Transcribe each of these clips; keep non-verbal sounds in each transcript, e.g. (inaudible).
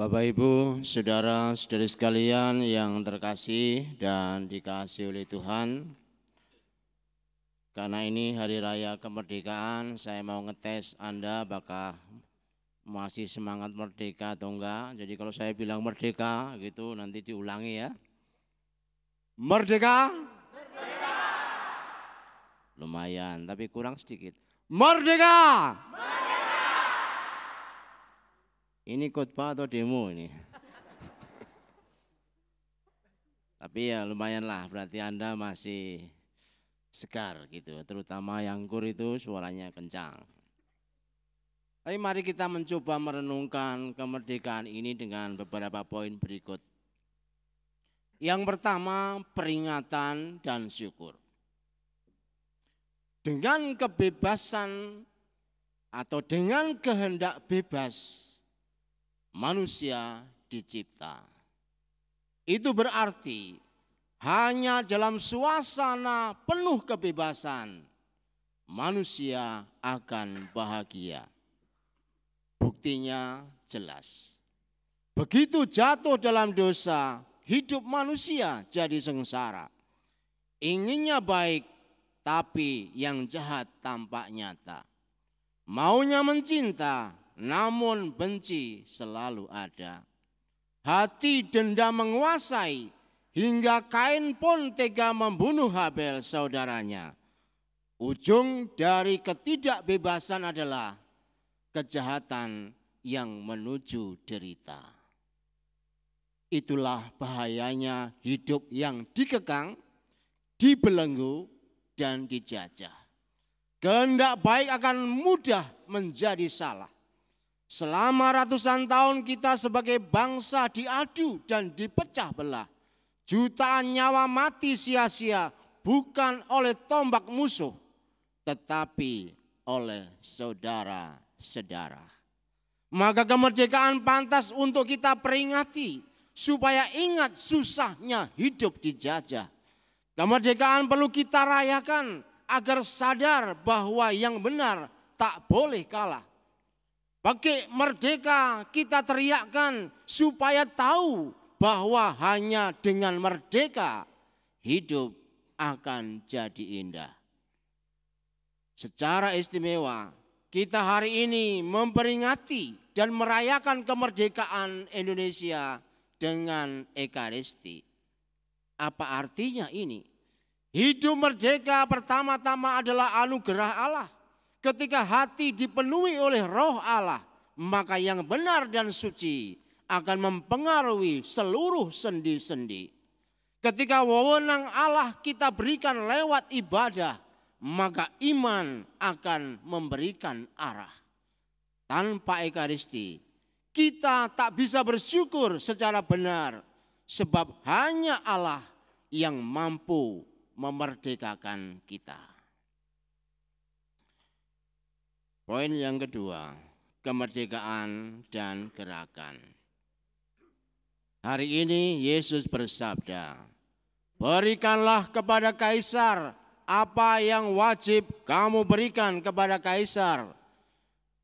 Bapak Ibu, saudara-saudari sekalian yang terkasih dan dikasih oleh Tuhan. Karena ini hari raya kemerdekaan, saya mau ngetes Anda apakah masih semangat merdeka atau enggak. Jadi kalau saya bilang merdeka gitu nanti diulangi ya. Merdeka? Merdeka. Lumayan, tapi kurang sedikit. Merdeka! Merdeka! Ini khotbah atau demo ini? Tapi ya lumayan lah, berarti Anda masih segar gitu, terutama yang kur itu suaranya kencang. Tapi mari kita mencoba merenungkan kemerdekaan ini dengan beberapa poin berikut. Yang pertama, peringatan dan syukur. Dengan kebebasan atau dengan kehendak bebas, manusia dicipta. Itu berarti hanya dalam suasana penuh kebebasan manusia akan bahagia. Buktinya jelas. Begitu jatuh dalam dosa, hidup manusia jadi sengsara. Inginnya baik, tapi yang jahat tampak nyata. Maunya mencinta, namun benci selalu ada. Hati dendam menguasai hingga Kain pun tega membunuh Habel saudaranya. Ujung dari ketidakbebasan adalah kejahatan yang menuju derita. Itulah bahayanya hidup yang dikekang, dibelenggu, dan dijajah. Kehendak baik akan mudah menjadi salah Selama ratusan tahun kita sebagai bangsa diadu dan dipecah belah. Jutaan nyawa mati sia-sia bukan oleh tombak musuh, tetapi oleh saudara-saudara. Maka kemerdekaan pantas untuk kita peringati supaya ingat susahnya hidup dijajah. Kemerdekaan perlu kita rayakan agar sadar bahwa yang benar tak boleh kalah bagi merdeka kita teriakkan supaya tahu bahwa hanya dengan merdeka hidup akan jadi indah. Secara istimewa kita hari ini memperingati dan merayakan kemerdekaan Indonesia dengan Ekaristi. Apa artinya ini? Hidup merdeka pertama-tama adalah anugerah Allah Ketika hati dipenuhi oleh roh Allah, maka yang benar dan suci akan mempengaruhi seluruh sendi-sendi. Ketika wewenang Allah kita berikan lewat ibadah, maka iman akan memberikan arah. Tanpa ekaristi, kita tak bisa bersyukur secara benar sebab hanya Allah yang mampu memerdekakan kita. Poin yang kedua, kemerdekaan dan gerakan. Hari ini Yesus bersabda, "Berikanlah kepada kaisar apa yang wajib kamu berikan kepada kaisar,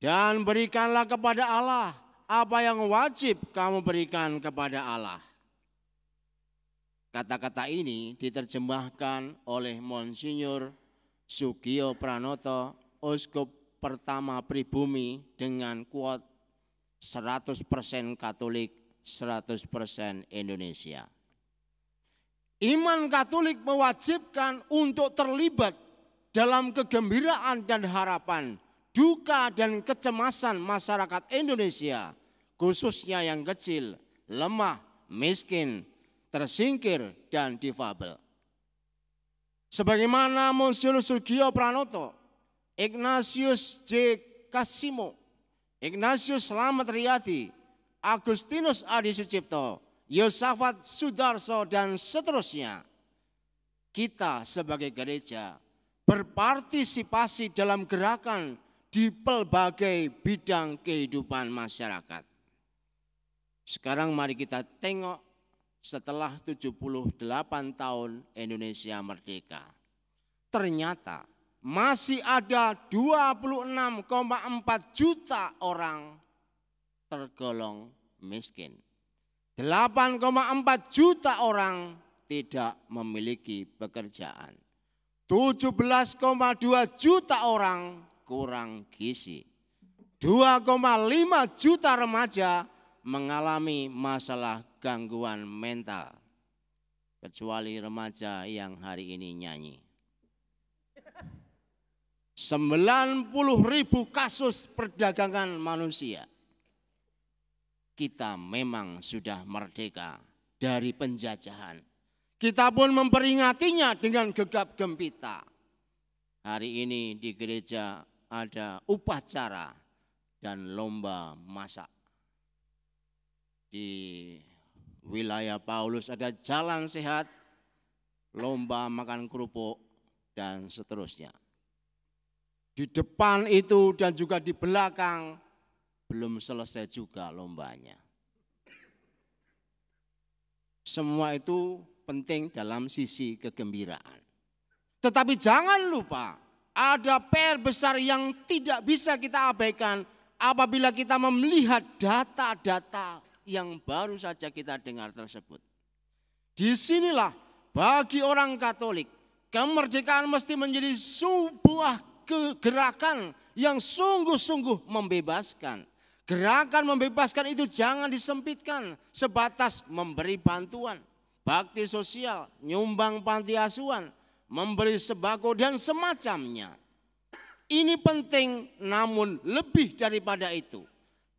dan berikanlah kepada Allah apa yang wajib kamu berikan kepada Allah." Kata-kata ini diterjemahkan oleh Monsinyur Sugio Pranoto, Uskup pertama pribumi dengan kuat 100% Katolik, 100% Indonesia. Iman Katolik mewajibkan untuk terlibat dalam kegembiraan dan harapan, duka dan kecemasan masyarakat Indonesia, khususnya yang kecil, lemah, miskin, tersingkir, dan difabel. Sebagaimana Monsignor Sugio Pranoto Ignatius J. Kasimo, Ignatius Slamet Riyadi, Agustinus Adi Sucipto, Yosafat Sudarso, dan seterusnya. Kita sebagai gereja berpartisipasi dalam gerakan di pelbagai bidang kehidupan masyarakat. Sekarang mari kita tengok setelah 78 tahun Indonesia merdeka. Ternyata masih ada 26,4 juta orang tergolong miskin. 8,4 juta orang tidak memiliki pekerjaan. 17,2 juta orang kurang gizi. 2,5 juta remaja mengalami masalah gangguan mental. Kecuali remaja yang hari ini nyanyi. 90 ribu kasus perdagangan manusia. Kita memang sudah merdeka dari penjajahan. Kita pun memperingatinya dengan gegap gempita. Hari ini di gereja ada upacara dan lomba masak. Di wilayah Paulus ada jalan sehat, lomba makan kerupuk, dan seterusnya. Di depan itu dan juga di belakang belum selesai juga lombanya. Semua itu penting dalam sisi kegembiraan. Tetapi jangan lupa ada PR besar yang tidak bisa kita abaikan apabila kita melihat data-data yang baru saja kita dengar tersebut. Disinilah bagi orang Katolik kemerdekaan mesti menjadi sebuah gerakan yang sungguh-sungguh membebaskan. Gerakan membebaskan itu jangan disempitkan sebatas memberi bantuan, bakti sosial, nyumbang panti asuhan, memberi sembako dan semacamnya. Ini penting namun lebih daripada itu.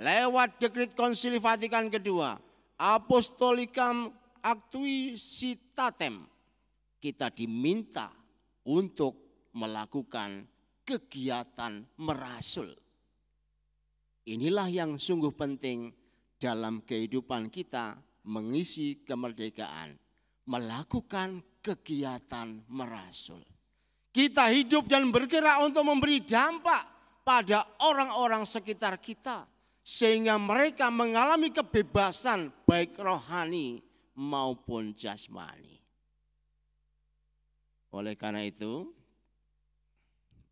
Lewat dekrit konsili Vatikan kedua, apostolikam actuisitatem, kita diminta untuk melakukan kegiatan merasul. Inilah yang sungguh penting dalam kehidupan kita mengisi kemerdekaan, melakukan kegiatan merasul. Kita hidup dan bergerak untuk memberi dampak pada orang-orang sekitar kita sehingga mereka mengalami kebebasan baik rohani maupun jasmani. Oleh karena itu,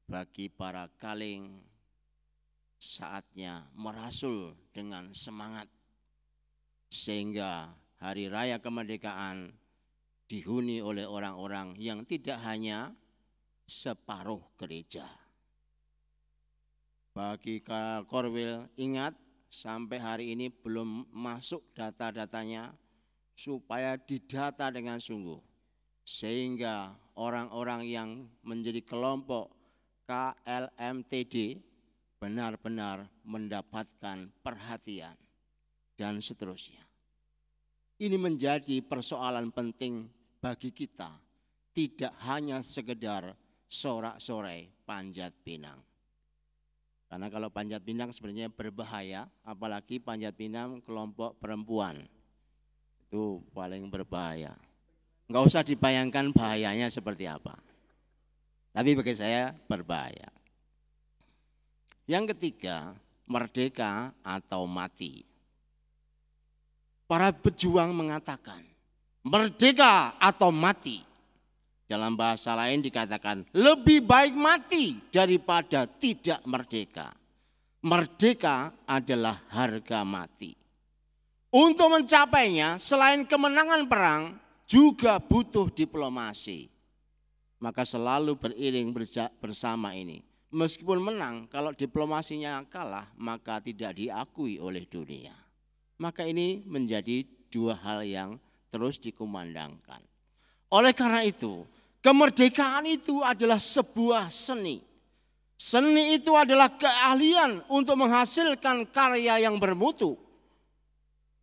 bagi para kaling saatnya merasul dengan semangat sehingga hari raya kemerdekaan dihuni oleh orang-orang yang tidak hanya separuh gereja. Bagi Karl Korwil ingat sampai hari ini belum masuk data-datanya supaya didata dengan sungguh sehingga orang-orang yang menjadi kelompok KLMTD benar-benar mendapatkan perhatian dan seterusnya. Ini menjadi persoalan penting bagi kita, tidak hanya sekedar sorak sore panjat pinang. Karena kalau panjat pinang sebenarnya berbahaya, apalagi panjat pinang kelompok perempuan. Itu paling berbahaya. Enggak usah dibayangkan bahayanya seperti apa. Tapi bagi saya berbahaya. Yang ketiga, merdeka atau mati. Para pejuang mengatakan, merdeka atau mati. Dalam bahasa lain dikatakan, lebih baik mati daripada tidak merdeka. Merdeka adalah harga mati. Untuk mencapainya, selain kemenangan perang, juga butuh diplomasi maka selalu beriring bersama ini. Meskipun menang, kalau diplomasinya kalah, maka tidak diakui oleh dunia. Maka ini menjadi dua hal yang terus dikumandangkan. Oleh karena itu, kemerdekaan itu adalah sebuah seni. Seni itu adalah keahlian untuk menghasilkan karya yang bermutu.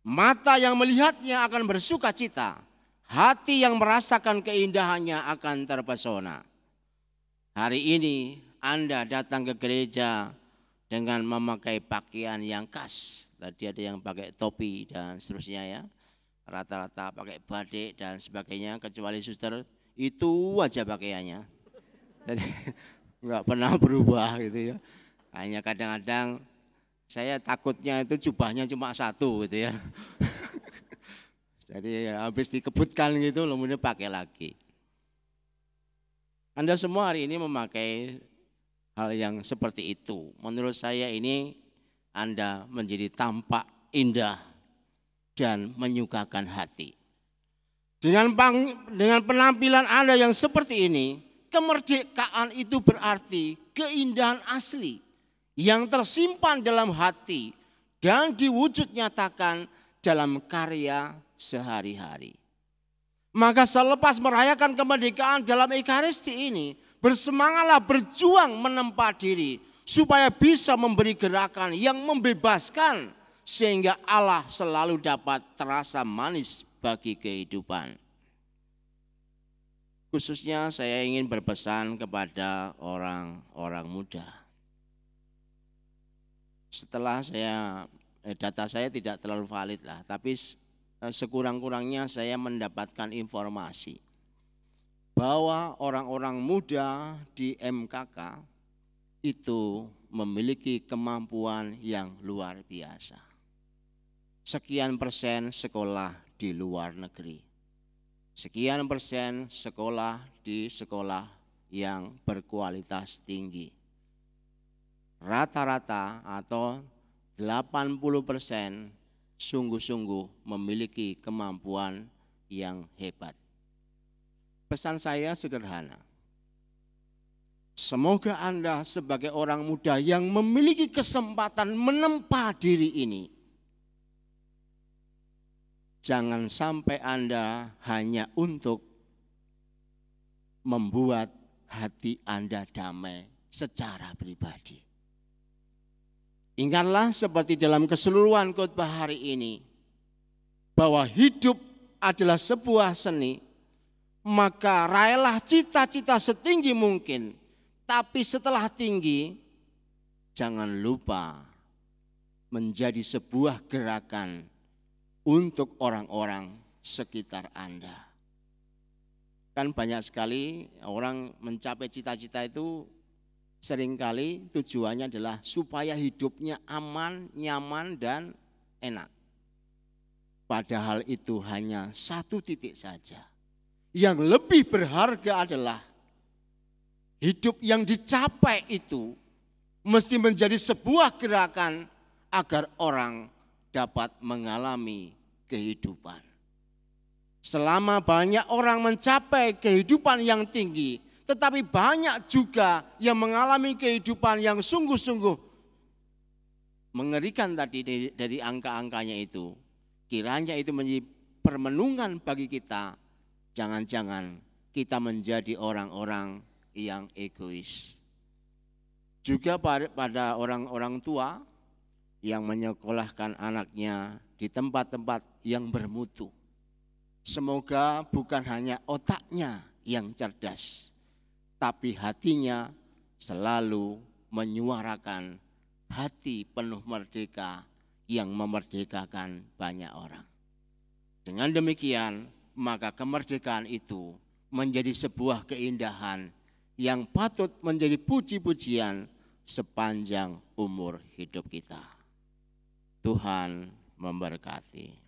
Mata yang melihatnya akan bersuka cita, Hati yang merasakan keindahannya akan terpesona. Hari ini Anda datang ke gereja dengan memakai pakaian yang khas. Tadi ada yang pakai topi dan seterusnya ya. Rata-rata pakai badik dan sebagainya kecuali suster itu wajah pakaiannya. Jadi (laughs) nggak pernah berubah gitu ya. Hanya kadang-kadang saya takutnya itu jubahnya cuma satu gitu ya. (laughs) Jadi habis dikebutkan gitu, kemudian pakai lagi. Anda semua hari ini memakai hal yang seperti itu. Menurut saya ini Anda menjadi tampak indah dan menyukakan hati. Dengan, pang, dengan penampilan Anda yang seperti ini, kemerdekaan itu berarti keindahan asli yang tersimpan dalam hati dan diwujud nyatakan dalam karya sehari-hari. Maka selepas merayakan kemerdekaan dalam Ekaristi ini, bersemangatlah berjuang menempa diri supaya bisa memberi gerakan yang membebaskan sehingga Allah selalu dapat terasa manis bagi kehidupan. Khususnya saya ingin berpesan kepada orang-orang muda. Setelah saya eh, data saya tidak terlalu valid lah, tapi Eh, sekurang-kurangnya saya mendapatkan informasi bahwa orang-orang muda di MKK itu memiliki kemampuan yang luar biasa. Sekian persen sekolah di luar negeri. Sekian persen sekolah di sekolah yang berkualitas tinggi. Rata-rata atau 80 persen sungguh-sungguh memiliki kemampuan yang hebat. Pesan saya sederhana. Semoga Anda sebagai orang muda yang memiliki kesempatan menempa diri ini. Jangan sampai Anda hanya untuk membuat hati Anda damai secara pribadi. Ingatlah seperti dalam keseluruhan khotbah hari ini bahwa hidup adalah sebuah seni, maka raihlah cita-cita setinggi mungkin. Tapi setelah tinggi, jangan lupa menjadi sebuah gerakan untuk orang-orang sekitar Anda. Kan banyak sekali orang mencapai cita-cita itu seringkali tujuannya adalah supaya hidupnya aman, nyaman, dan enak. Padahal itu hanya satu titik saja. Yang lebih berharga adalah hidup yang dicapai itu mesti menjadi sebuah gerakan agar orang dapat mengalami kehidupan. Selama banyak orang mencapai kehidupan yang tinggi, tetapi banyak juga yang mengalami kehidupan yang sungguh-sungguh mengerikan tadi dari angka-angkanya itu. Kiranya itu menjadi permenungan bagi kita. Jangan-jangan kita menjadi orang-orang yang egois. Juga pada orang-orang tua yang menyekolahkan anaknya di tempat-tempat yang bermutu. Semoga bukan hanya otaknya yang cerdas, tapi hatinya selalu menyuarakan hati penuh merdeka yang memerdekakan banyak orang. Dengan demikian, maka kemerdekaan itu menjadi sebuah keindahan yang patut menjadi puji-pujian sepanjang umur hidup kita. Tuhan memberkati.